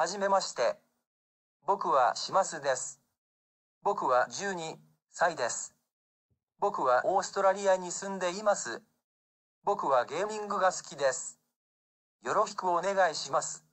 はじめまして。僕はしますです。僕は12歳です。僕はオーストラリアに住んでいます。僕はゲーミングが好きです。よろしくお願いします。